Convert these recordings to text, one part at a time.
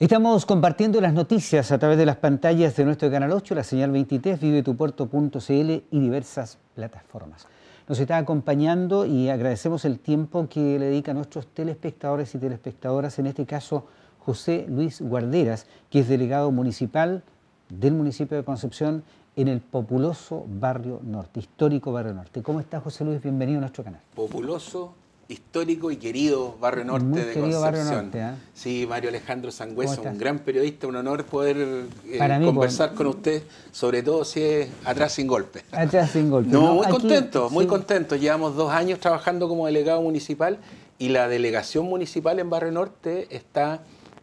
Estamos compartiendo las noticias a través de las pantallas de nuestro canal 8, la señal 23, Vive tu Puerto.cl y diversas plataformas. Nos está acompañando y agradecemos el tiempo que le dedican nuestros telespectadores y telespectadoras, en este caso José Luis Guarderas, que es delegado municipal del municipio de Concepción en el populoso Barrio Norte, histórico Barrio Norte. ¿Cómo está José Luis? Bienvenido a nuestro canal. Populoso histórico y querido Barrio Norte de Concepción. ¿eh? Sí, Mario Alejandro Sangüesa, un gran periodista, un honor poder eh, conversar con usted, sobre todo si es atrás sin golpe. Atrás sin golpe. No, muy contento, muy contento. Llevamos dos años trabajando como delegado municipal y la delegación municipal en Barrio Norte está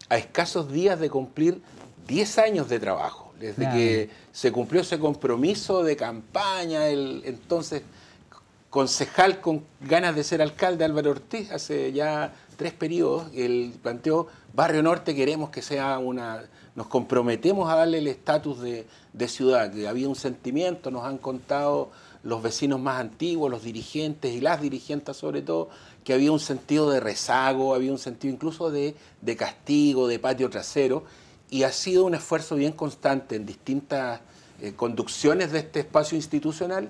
a escasos días de cumplir 10 años de trabajo. Desde que se cumplió ese compromiso de campaña, el, entonces concejal con ganas de ser alcalde, Álvaro Ortiz, hace ya tres periodos, el planteó, Barrio Norte queremos que sea una, nos comprometemos a darle el estatus de, ciudad, que había un sentimiento, nos han contado los vecinos más antiguos, los dirigentes y las dirigentes sobre todo, que había un sentido de rezago, había un sentido incluso de, castigo, de patio trasero, y ha sido un esfuerzo bien constante en distintas eh, conducciones de este espacio institucional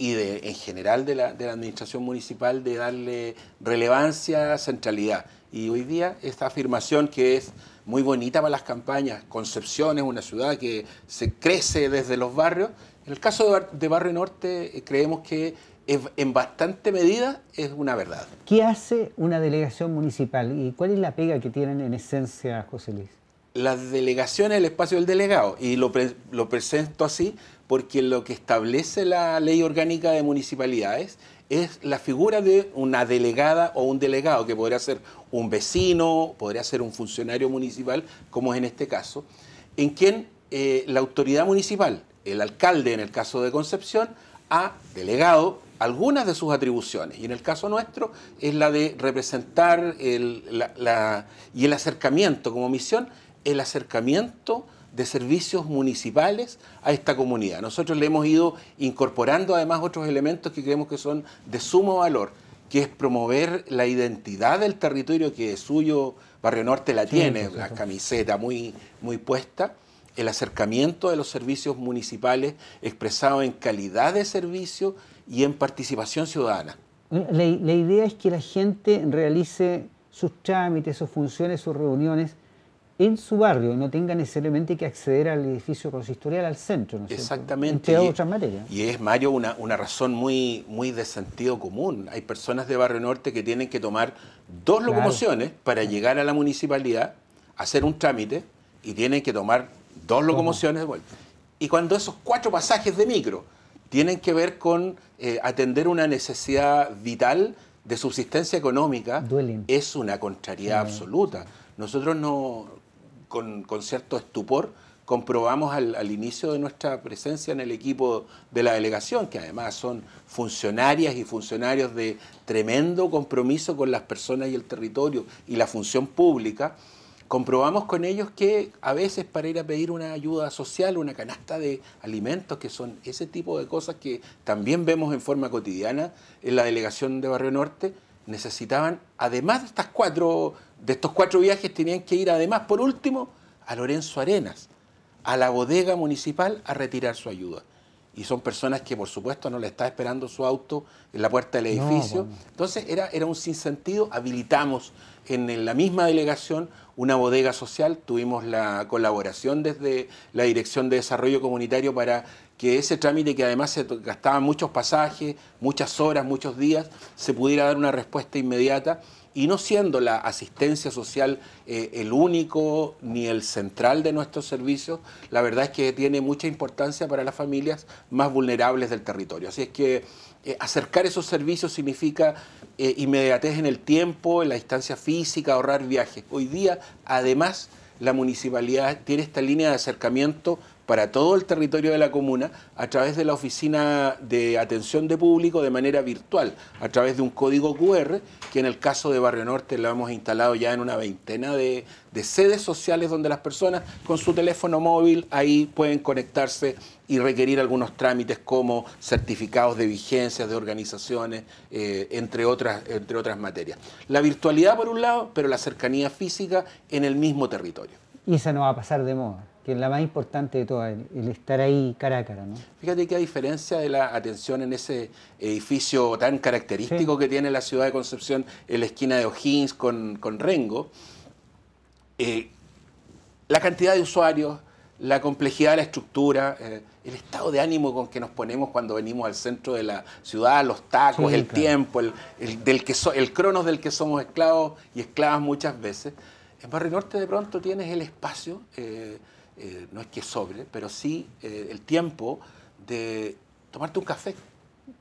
y en general de la, administración municipal de darle relevancia, centralidad. Y hoy día esta afirmación que es muy bonita para las campañas, Concepción es una ciudad que se crece desde los barrios, en el caso de, Barrio Norte eh, creemos que en bastante medida es una verdad. ¿Qué hace una delegación municipal y cuál es la pega que tienen en esencia, José Luis? las delegaciones el espacio del delegado. Y lo, presento así porque lo que establece la ley orgánica de municipalidades es la figura de una delegada o un delegado, que podría ser un vecino, podría ser un funcionario municipal, como es en este caso, en quien eh, la autoridad municipal, el alcalde en el caso de Concepción, ha delegado algunas de sus atribuciones. Y en el caso nuestro es la de representar y el acercamiento como misión el acercamiento de servicios municipales a esta comunidad. Nosotros le hemos ido incorporando además otros elementos que creemos que son de sumo valor, que es promover la identidad del territorio que suyo, Barrio Norte la tiene, la camiseta muy, muy puesta, el acercamiento de los servicios municipales expresado en calidad de servicio y en participación ciudadana. la idea es que la gente realice sus trámites, sus funciones, sus reuniones en su barrio no tenga necesariamente que acceder al edificio consistorial, al centro, ¿no Exactamente. y, otras Y es, Mario, una, razón muy, muy de sentido común. Hay personas de Barrio Norte que tienen que tomar dos locomociones para llegar a la municipalidad, hacer un trámite y tienen que tomar dos locomociones de vuelta. Y cuando esos cuatro pasajes de micro tienen que ver con eh, atender una necesidad vital de subsistencia económica, es una contrariedad absoluta. Nosotros no, con, cierto estupor comprobamos al, al, inicio de nuestra presencia en el equipo de la delegación, que además son funcionarias y funcionarios de tremendo compromiso con las personas y el territorio y la función pública, comprobamos con ellos que a veces para ir a pedir una ayuda social, una canasta de alimentos, que son ese tipo de cosas que también vemos en forma cotidiana en la delegación de Barrio Norte, necesitaban, además de estas cuatro de estos cuatro viajes tenían que ir además, por último, a Lorenzo Arenas, a la bodega municipal a retirar su ayuda. Y son personas que, por supuesto, no le está esperando su auto en la puerta del edificio. Entonces, era, era un sinsentido. Habilitamos en la misma delegación una bodega social. Tuvimos la colaboración desde la Dirección de Desarrollo Comunitario para que ese trámite, que además se gastaban muchos pasajes, muchas horas, muchos días, se pudiera dar una respuesta inmediata y no siendo la asistencia social eh, el único ni el central de nuestros servicios, la verdad es que tiene mucha importancia para las familias más vulnerables del territorio. Así es que eh, acercar esos servicios significa eh, inmediatez en el tiempo, en la distancia física, ahorrar viajes. Hoy día, además, la municipalidad tiene esta línea de acercamiento para todo el territorio de la comuna a través de la oficina de atención de público de manera virtual, a través de un código QR, que en el caso de Barrio Norte lo hemos instalado ya en una veintena de, sedes sociales donde las personas con su teléfono móvil ahí pueden conectarse y requerir algunos trámites como certificados de vigencias de organizaciones, eh, entre, otras, entre otras materias. La virtualidad por un lado, pero la cercanía física en el mismo territorio. Y eso no va a pasar de moda que es la más importante de todas, el, estar ahí cara a cara. ¿no? Fíjate que a diferencia de la atención en ese edificio tan característico que tiene la ciudad de Concepción, en la esquina de O'Higgins con, Rengo, eh, la cantidad de usuarios, la complejidad de la estructura, eh, el estado de ánimo con que nos ponemos cuando venimos al centro de la ciudad, los tacos, el tiempo, el, del que el cronos del que somos esclavos y esclavas muchas veces. En Barrio Norte de pronto tienes el espacio. Eh, eh, no es que sobre, pero sí eh, el tiempo de tomarte un café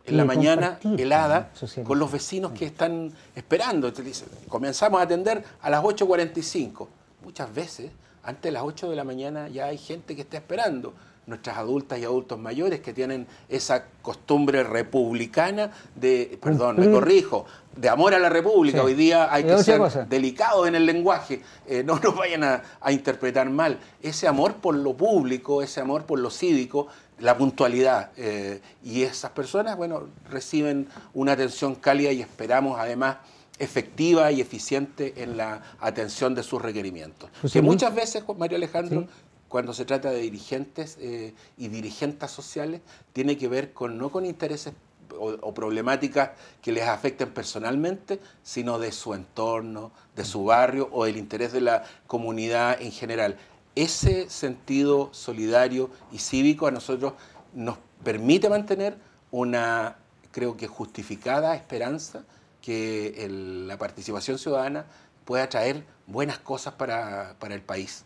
en la mañana helada con los vecinos que están esperando. dicen, comenzamos a atender a las 8.45. Muchas veces, antes de las 8 de la mañana, ya hay gente que está esperando nuestras adultas y adultos mayores que tienen esa costumbre republicana de, perdón, me corrijo, de amor a la República. Hoy día hay que ser delicados en el lenguaje, eh, no nos vayan a, interpretar mal. Ese amor por lo público, ese amor por lo cívico, la puntualidad. Eh, y esas personas, bueno, reciben una atención cálida y esperamos además efectiva y eficiente en la atención de sus requerimientos. Pues que muchas veces, Mario Alejandro, cuando se trata de dirigentes eh, y dirigentes sociales, tiene que ver con no con intereses o, problemáticas que les afecten personalmente, sino de su entorno, de su barrio o del interés de la comunidad en general. Ese sentido solidario y cívico a nosotros nos permite mantener una, creo que justificada esperanza que la participación ciudadana pueda traer buenas cosas para, para el país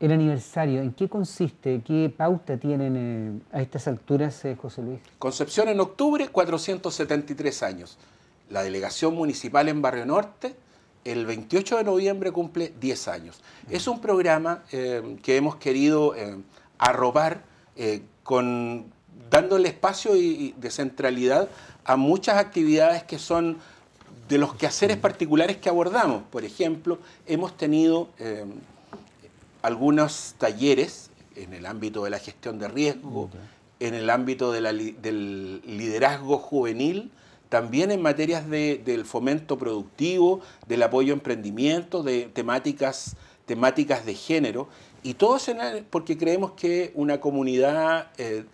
el aniversario, ¿en qué consiste? ¿Qué pauta tienen eh, a estas alturas, eh, José Luis? Concepción en octubre, 473 años. La delegación municipal en Barrio Norte, el 28 de noviembre cumple 10 años. Es un programa eh, que hemos querido arrobar con, dándole espacio y, y de centralidad a muchas actividades que son de los quehaceres particulares que abordamos. Por ejemplo, hemos tenido algunos talleres en el ámbito de la gestión de riesgo, en el ámbito del liderazgo juvenil, también en materias del fomento productivo, del apoyo a emprendimiento, de temáticas, temáticas de género, y todos en porque creemos que una comunidad eh,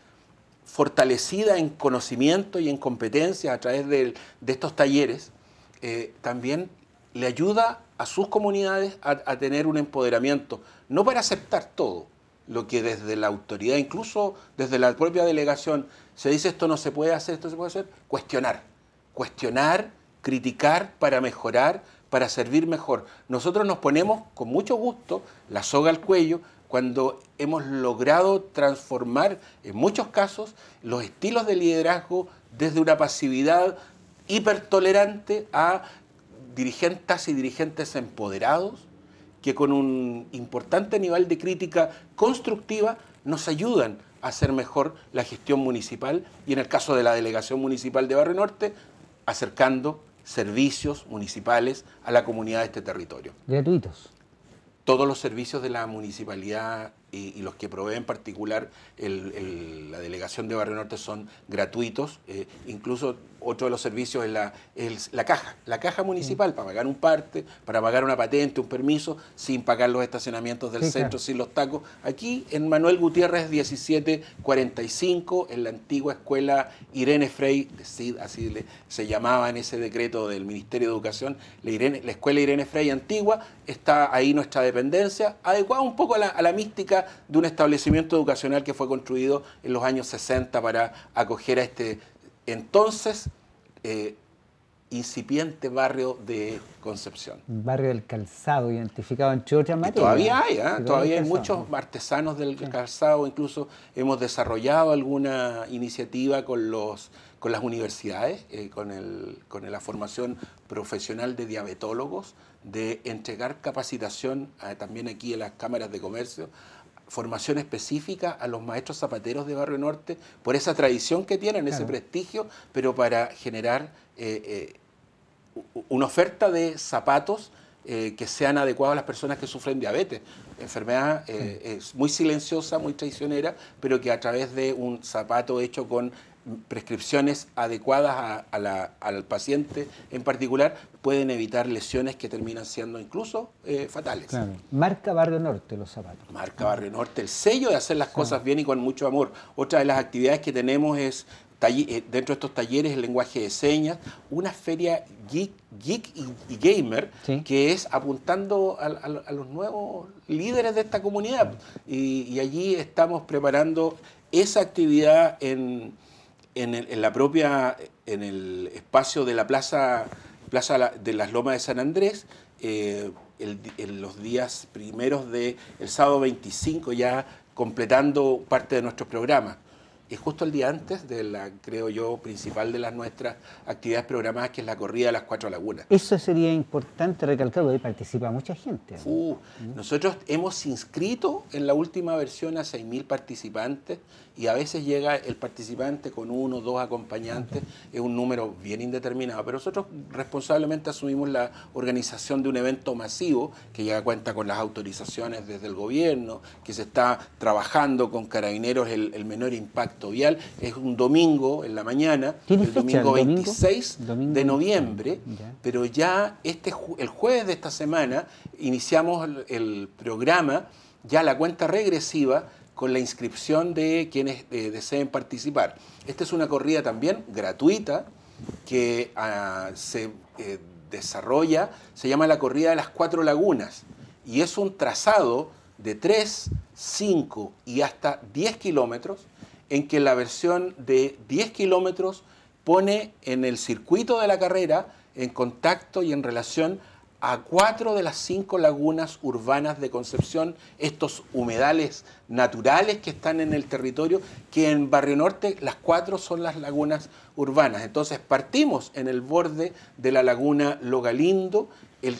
fortalecida en conocimiento y en competencias a través de, estos talleres, eh, también le ayuda a sus comunidades a, tener un empoderamiento, no para aceptar todo, lo que desde la autoridad, incluso desde la propia delegación, se dice esto no se puede hacer, esto se puede hacer, cuestionar, cuestionar, criticar para mejorar, para servir mejor. Nosotros nos ponemos con mucho gusto la soga al cuello cuando hemos logrado transformar en muchos casos los estilos de liderazgo desde una pasividad hipertolerante a dirigentes y dirigentes empoderados que con un importante nivel de crítica constructiva nos ayudan a hacer mejor la gestión municipal y en el caso de la delegación municipal de Barrio Norte, acercando servicios municipales a la comunidad de este territorio. Gratuitos. Todos los servicios de la municipalidad y, los que provee en particular la delegación de Barrio Norte son gratuitos. Eh, incluso otro de los servicios es la, caja, la caja municipal, para pagar un parte, para pagar una patente, un permiso, sin pagar los estacionamientos del centro, sin los tacos. Aquí en Manuel Gutiérrez 1745, en la antigua escuela Irene Frey, así se llamaba en ese decreto del Ministerio de Educación, la, escuela Irene Frey antigua, está ahí nuestra dependencia, adecuada un poco a la mística de un establecimiento educacional que fue construido en los años 60 para acoger a este entonces eh, incipiente barrio de Concepción. Barrio del calzado, identificado en otras todavía hay, ¿eh? todavía, hay muchos artesanos del calzado, incluso hemos desarrollado alguna iniciativa con, las universidades, eh, con, la formación profesional de diabetólogos, de entregar capacitación también aquí en las cámaras de comercio formación específica a los maestros zapateros de Barrio Norte por esa tradición que tienen, ese prestigio, pero para generar eh, eh, una oferta de zapatos eh, que sean adecuados a las personas que sufren diabetes. Enfermedad muy silenciosa, muy traicionera, pero que a través de un zapato hecho con prescripciones adecuadas a, la, al paciente en particular pueden evitar lesiones que terminan siendo incluso eh, fatales. Marca Barrio Norte los zapatos. Marca Barrio Norte, el sello de hacer las cosas bien y con mucho amor. Otra de las actividades que tenemos es eh, dentro de estos talleres el lenguaje de señas, una feria geek, y, gamer que es apuntando a, los nuevos líderes de esta comunidad. y allí estamos preparando esa actividad en en, el, la propia, en el espacio de la plaza, plaza de las Lomas de San Andrés, eh, en los días primeros del el sábado 25, ya completando parte de nuestro programa y justo el día antes de la, creo yo, principal de las nuestras actividades programadas, que es la corrida de las Cuatro Lagunas. Eso sería importante recalcarlo, ahí participa mucha gente. Uh, mm. Nosotros hemos inscrito en la última versión a 6.000 participantes y a veces llega el participante con uno o dos acompañantes, es un número bien indeterminado, pero nosotros responsablemente asumimos la organización de un evento masivo que ya cuenta con las autorizaciones desde el gobierno, que se está trabajando con carabineros el menor impacto es un domingo en la mañana, el domingo 26 de noviembre, pero ya este, el jueves de esta semana iniciamos el, programa, ya la cuenta regresiva con la inscripción de quienes eh, deseen participar. Esta es una corrida también gratuita que ah, se eh, desarrolla, se llama la corrida de las cuatro lagunas y es un trazado de 3, 5 y hasta 10 kilómetros en que la versión de 10 kilómetros pone en el circuito de la carrera en contacto y en relación a cuatro de las cinco lagunas urbanas de Concepción, estos humedales naturales que están en el territorio, que en Barrio Norte las cuatro son las lagunas urbanas. Entonces partimos en el borde de la laguna Logalindo. El,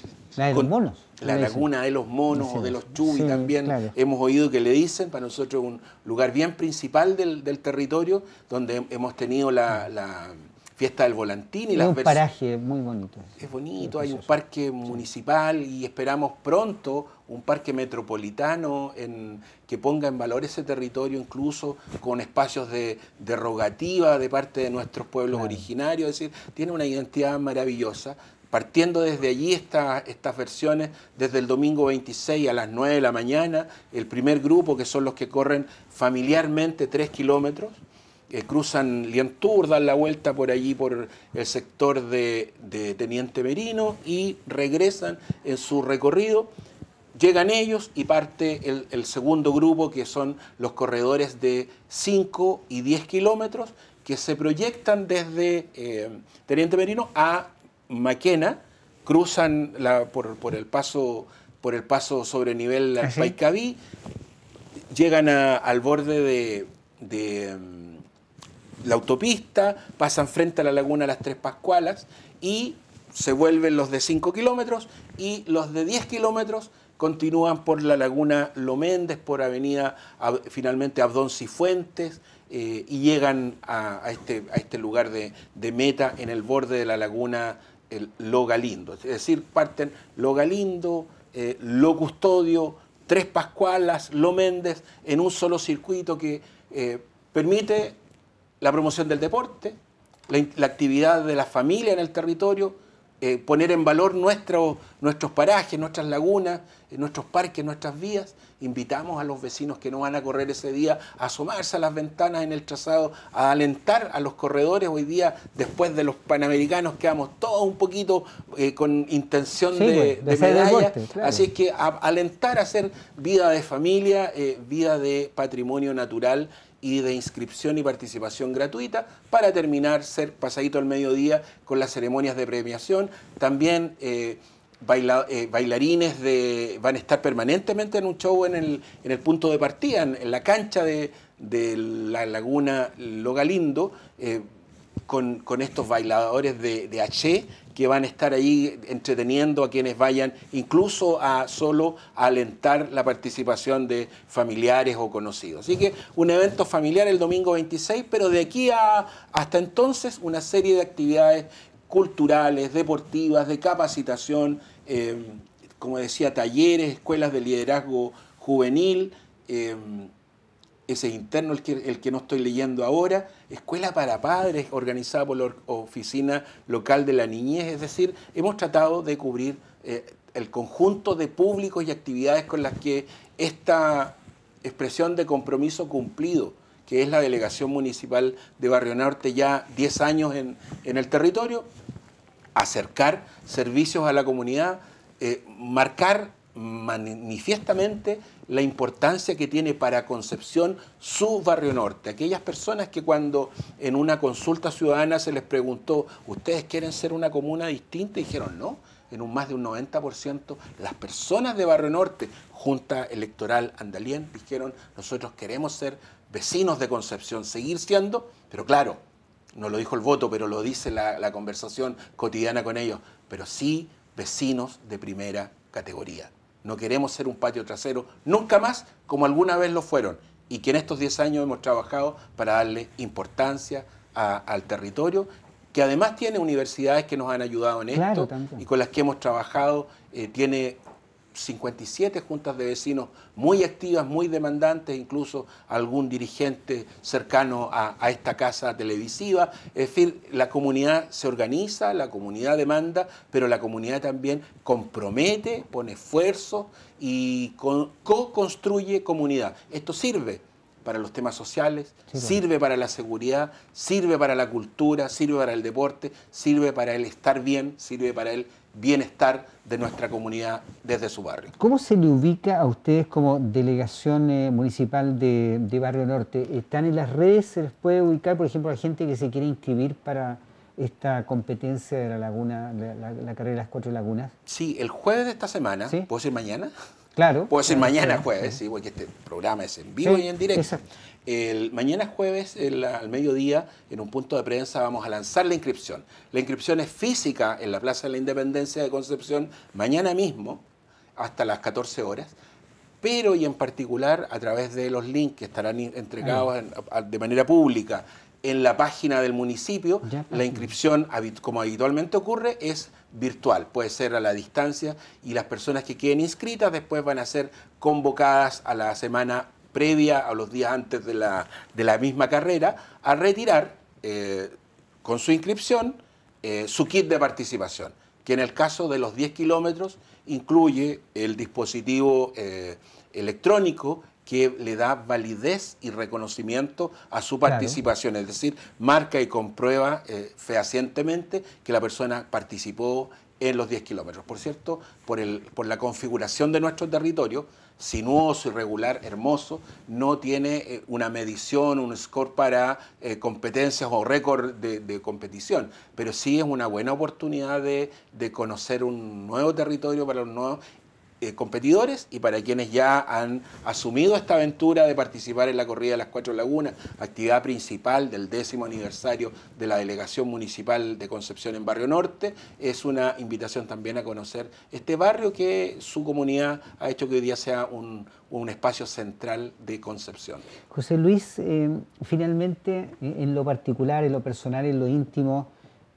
monos la laguna de los monos o de los chubis también hemos oído que le dicen, para nosotros es un lugar bien principal del, territorio, donde hemos tenido la, fiesta del volantín y, un paraje muy bonito. Es bonito, hay un parque municipal y esperamos pronto un parque metropolitano en, que ponga en valor ese territorio, incluso con espacios de rogativa de parte de nuestros pueblos originarios. Es decir, tiene una identidad maravillosa Partiendo desde allí estas versiones, desde el domingo 26 a las 9 de la mañana, el primer grupo, que son los que corren familiarmente 3 kilómetros, que eh, cruzan Liantur, dan la vuelta por allí, por el sector de, Teniente Merino, y regresan en su recorrido. Llegan ellos y parte el, segundo grupo, que son los corredores de 5 y 10 kilómetros, que se proyectan desde eh, Teniente Merino a Maquena, cruzan por, el paso, por el paso sobre nivel ¿Ah, ¿Sí? llegan al borde de, mm, la autopista, pasan frente a la laguna Las Tres Pascualas y se vuelven los de 5 kilómetros y los de 10 kilómetros continúan por la laguna Loméndez, por avenida finalmente Abdón Cifuentes eh, y llegan este, a, este, lugar de, de meta en el borde de la laguna lo Galindo. Es decir, parten Lo Galindo, eh, Lo Custodio, Tres Pascualas, Lo Méndez, en un solo circuito que eh, permite la promoción del deporte, la, actividad de la familia en el territorio, eh, poner en valor nuestros parajes, nuestras lagunas, nuestros parques, nuestras vías invitamos a los vecinos que no van a correr ese día a asomarse a las ventanas en el trazado, a alentar a los corredores hoy día, después de los panamericanos, quedamos todos un poquito eh, con intención de, pues, medalla. Así es que alentar a hacer vida de familia, eh, vida de patrimonio natural y de inscripción y participación gratuita para terminar ser pasadito al mediodía con las ceremonias de premiación. También eh, eh, bailarines de, van a estar permanentemente en un show en el, en el punto de partida, en, la cancha de, de, la laguna Logalindo, eh, con, con, estos bailadores de, de H que van a estar ahí entreteniendo a quienes vayan, incluso a solo alentar la participación de familiares o conocidos. Así que un evento familiar el domingo 26, pero de aquí a, hasta entonces una serie de actividades culturales, deportivas, de capacitación, Em, como decía, talleres, escuelas de liderazgo juvenil, em, ese interno, el que, no estoy leyendo ahora, escuela para padres organizada por la oficina local de la niñez, es decir, hemos tratado de cubrir eh, el conjunto de públicos y actividades con las que esta expresión de compromiso cumplido, que es la delegación municipal de Barrio Norte ya 10 años en, en el territorio, acercar servicios a la comunidad, eh, marcar manifiestamente la importancia que tiene para Concepción su barrio norte. Aquellas personas que cuando en una consulta ciudadana se les preguntó, ¿ustedes quieren ser una comuna distinta? dijeron, no, en un más de un 90%, las personas de Barrio Norte, Junta Electoral Andalien, dijeron, nosotros queremos ser vecinos de Concepción, seguir siendo, pero claro, no lo dijo el voto, pero lo dice la, conversación cotidiana con ellos, pero sí vecinos de primera categoría. No queremos ser un patio trasero, nunca más como alguna vez lo fueron, y que en estos 10 años hemos trabajado para darle importancia al territorio, que además tiene universidades que nos han ayudado en esto y con las que hemos trabajado, eh, tiene 57 juntas de vecinos muy activas, muy demandantes, incluso algún dirigente cercano a, esta casa televisiva. Es decir, la comunidad se organiza, la comunidad demanda, pero la comunidad también compromete, pone esfuerzo y co-construye comunidad. Esto sirve para los temas sociales, sirve para la seguridad, sirve para la cultura, sirve para el deporte, sirve para el estar bien, sirve para el bienestar de nuestra comunidad desde su barrio. ¿Cómo se le ubica a ustedes como delegación eh, municipal de, Barrio Norte? ¿Están en las redes? ¿Se les puede ubicar, por ejemplo, a gente que se quiere inscribir para esta competencia de la laguna, la, carrera de las cuatro lagunas? Sí, el jueves de esta semana, ¿Sí? ¿puedo decir mañana? Claro. Puedo decir mañana jueves, sí, porque este programa es en vivo y en directo. Exacto mañana jueves al mediodía, en un punto de prensa, vamos a lanzar la inscripción. La inscripción es física en la Plaza de la Independencia de Concepción mañana mismo, hasta las 14 horas, pero y en particular a través de los links que estarán entregados ah. de manera pública en la página del municipio. la inscripción, como habitualmente ocurre, es virtual, puede ser a la distancia y las personas que queden inscritas después van a ser convocadas a la semana previa a los días antes de la, misma carrera, a retirar eh, con su inscripción eh, su kit de participación, que en el caso de los 10 kilómetros incluye el dispositivo eh, electrónico que le da validez y reconocimiento a su participación, es decir, marca y comprueba fehacientemente que la persona participó en los 10 kilómetros. Por cierto, por, el, por la configuración de nuestro territorio, sinuoso, irregular, hermoso, no tiene eh, una medición, un score para eh, competencias o récord de, de, competición, pero sí es una buena oportunidad de, de conocer un nuevo territorio para los nuevos. Eh, competidores y para quienes ya han asumido esta aventura de participar en la corrida de las Cuatro Lagunas, actividad principal del décimo aniversario de la delegación municipal de Concepción en Barrio Norte. Es una invitación también a conocer este barrio que su comunidad ha hecho que hoy día sea un, espacio central de Concepción. José Luis, eh, finalmente, eh, en lo particular, en lo personal, en lo íntimo,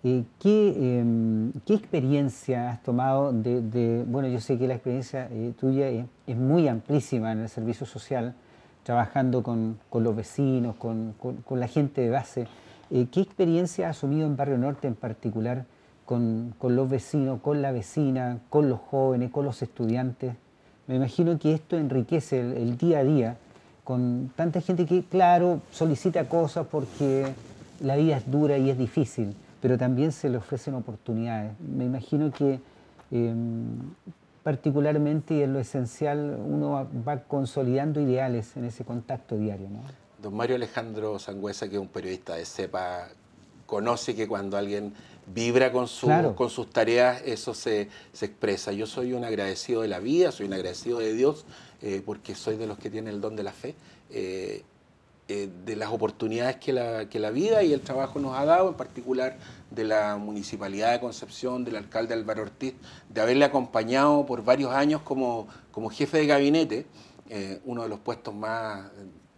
Em, ¿qué, experiencia has tomado de, bueno, yo sé que la experiencia eh, tuya es, muy amplísima en el servicio social, trabajando con, los vecinos, con, la gente de base. Eh, ¿Qué experiencia has asumido en Barrio Norte en particular con, los vecinos, con la vecina, con los jóvenes, con los estudiantes? Me imagino que esto enriquece el día a día con tanta gente que, claro, solicita cosas porque la vida es dura y es difícil pero también se le ofrecen oportunidades. Me imagino que em, particularmente y en lo esencial uno va consolidando ideales en ese contacto diario. Don Mario Alejandro Sangüesa, que es un periodista de CEPA, conoce que cuando alguien vibra con, con sus tareas, eso se, expresa. Yo soy un agradecido de la vida, soy un agradecido de Dios, eh, porque soy de los que tienen el don de la fe. Eh, eh, de las oportunidades que la, vida y el trabajo nos ha dado, en particular de la Municipalidad de Concepción, del alcalde Álvaro Ortiz, de haberle acompañado por varios años como, como jefe de gabinete, eh, uno de los puestos más eh,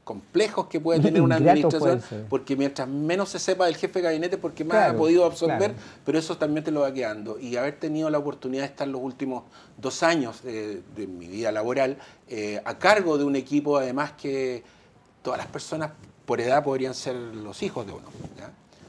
complejos que puede tener una administración, porque mientras menos se sepa del jefe de gabinete, porque más ha podido absorber, pero eso también te lo va quedando. Y haber tenido la oportunidad de estar los últimos dos años de mi vida laboral a cargo de un equipo, además que todas las personas por edad podrían ser los hijos de uno.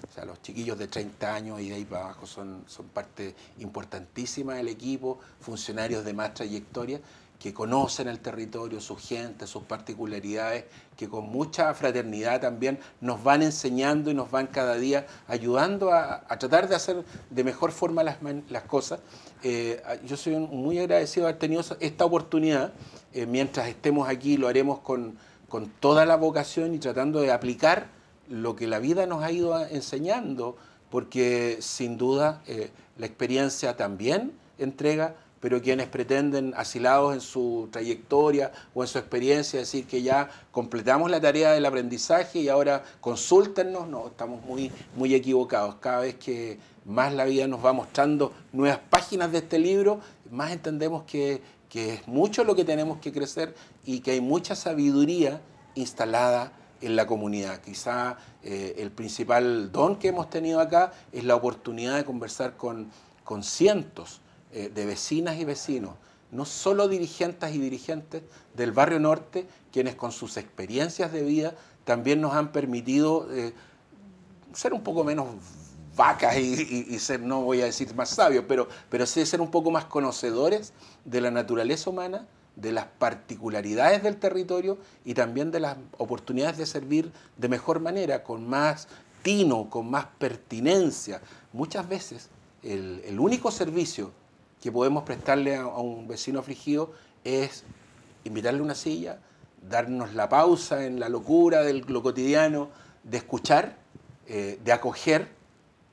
O sea, los chiquillos de 30 años y de ahí abajo son, son parte importantísima del equipo, funcionarios de más trayectoria que conocen el territorio, su gente, sus particularidades, que con mucha fraternidad también nos van enseñando y nos van cada día ayudando a, tratar de hacer de mejor forma las, cosas. Eh, yo soy muy agradecido de haber tenido esta oportunidad. Eh, mientras estemos aquí lo haremos con, con toda la vocación y tratando de aplicar lo que la vida nos ha ido enseñando, porque sin duda eh, la experiencia también entrega, pero quienes pretenden, asilados en su trayectoria o en su experiencia, decir que ya completamos la tarea del aprendizaje y ahora consúltennos, no, estamos muy, muy equivocados. Cada vez que más la vida nos va mostrando nuevas páginas de este libro, más entendemos que, que es mucho lo que tenemos que crecer y que hay mucha sabiduría instalada en la comunidad. Quizá eh, el principal don que hemos tenido acá es la oportunidad de conversar con, con cientos eh, de vecinas y vecinos, no solo dirigentes y dirigentes del barrio norte, quienes con sus experiencias de vida también nos han permitido eh, ser un poco menos vacas y, ser, no voy a decir más sabios, pero, pero sí ser un poco más conocedores de la naturaleza humana de las particularidades del territorio y también de las oportunidades de servir de mejor manera, con más tino, con más pertinencia. Muchas veces el, único servicio que podemos prestarle a, un vecino afligido es invitarle una silla, darnos la pausa en la locura del lo cotidiano, de escuchar, eh, de acoger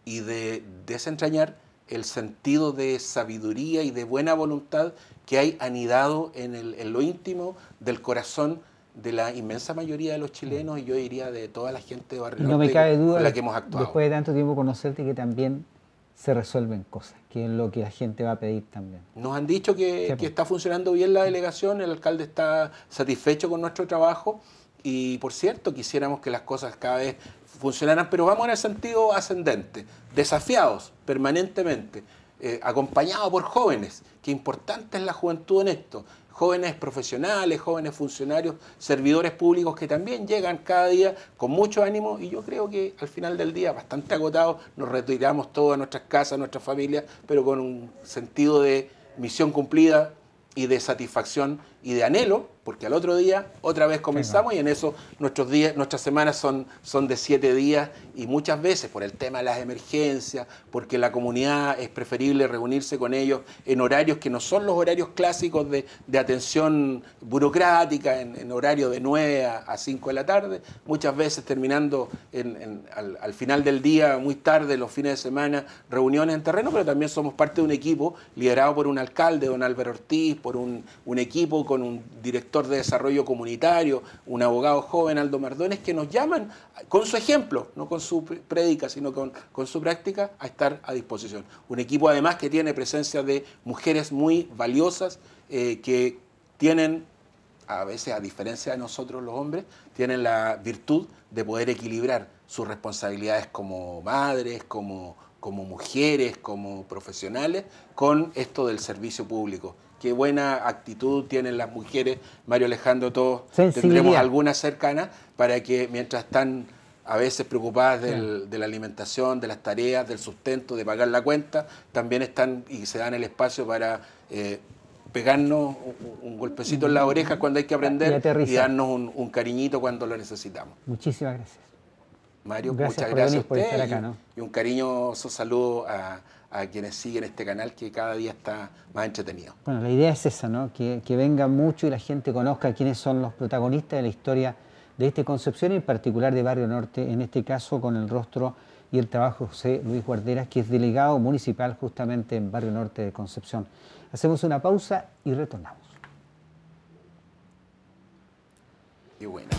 y de desentrañar el sentido de sabiduría y de buena voluntad que hay anidado en, lo íntimo del corazón de la inmensa mayoría de los chilenos y yo diría de toda la gente de Barrio No me cabe duda, la que hemos actuado. después de tanto tiempo conocerte, que también se resuelven cosas, que es lo que la gente va a pedir también. Nos han dicho que pues. está funcionando bien la delegación, el alcalde está satisfecho con nuestro trabajo y por cierto, quisiéramos que las cosas cada vez funcionaran, pero vamos en el sentido ascendente, desafiados permanentemente, eh, acompañados por jóvenes, que importante es la juventud en esto, jóvenes profesionales, jóvenes funcionarios, servidores públicos que también llegan cada día con mucho ánimo y yo creo que al final del día, bastante agotados, nos retiramos todos a nuestras casas, a nuestras familias, pero con un sentido de misión cumplida y de satisfacción y de anhelo, porque al otro día otra vez comenzamos y en eso nuestros días, nuestras semanas son, son de siete días y muchas veces por el tema de las emergencias, porque la comunidad es preferible reunirse con ellos en horarios que no son los horarios clásicos de, de atención burocrática, en, horario de 9 a, cinco 5 de la tarde, muchas veces terminando al, final del día, muy tarde, los fines de semana, reuniones en terreno, pero también somos parte de un equipo liderado por un alcalde, don Álvaro Ortiz, por un, un equipo con un director de desarrollo comunitario, un abogado joven, Aldo Mardones, que nos llaman con su ejemplo, no con su prédica, sino con, su práctica, a estar a disposición. Un equipo además que tiene presencia de mujeres muy valiosas eh, que tienen a veces, a diferencia de nosotros los hombres, tienen la virtud de poder equilibrar sus responsabilidades como madres, como mujeres, como profesionales, con esto del servicio público qué buena actitud tienen las mujeres, Mario Alejandro, todos tendremos algunas cercanas para que mientras están a veces preocupadas de la alimentación, de las tareas, del sustento, de pagar la cuenta, también están y se dan el espacio para eh, pegarnos un, golpecito en la oreja cuando hay que aprender y, darnos un cariñito cuando lo necesitamos. Muchísimas gracias. Mario, muchas gracias a usted por estar acá, y, un cariñoso saludo a, quienes siguen este canal que cada día está más entretenido. Bueno, la idea es esa, ¿no? Que, que, venga mucho y la gente conozca quiénes son los protagonistas de la historia de este Concepción y en particular de Barrio Norte, en este caso con el rostro y el trabajo de José Luis Guarderas, que es delegado municipal justamente en Barrio Norte de Concepción. Hacemos una pausa y retornamos. Y bueno.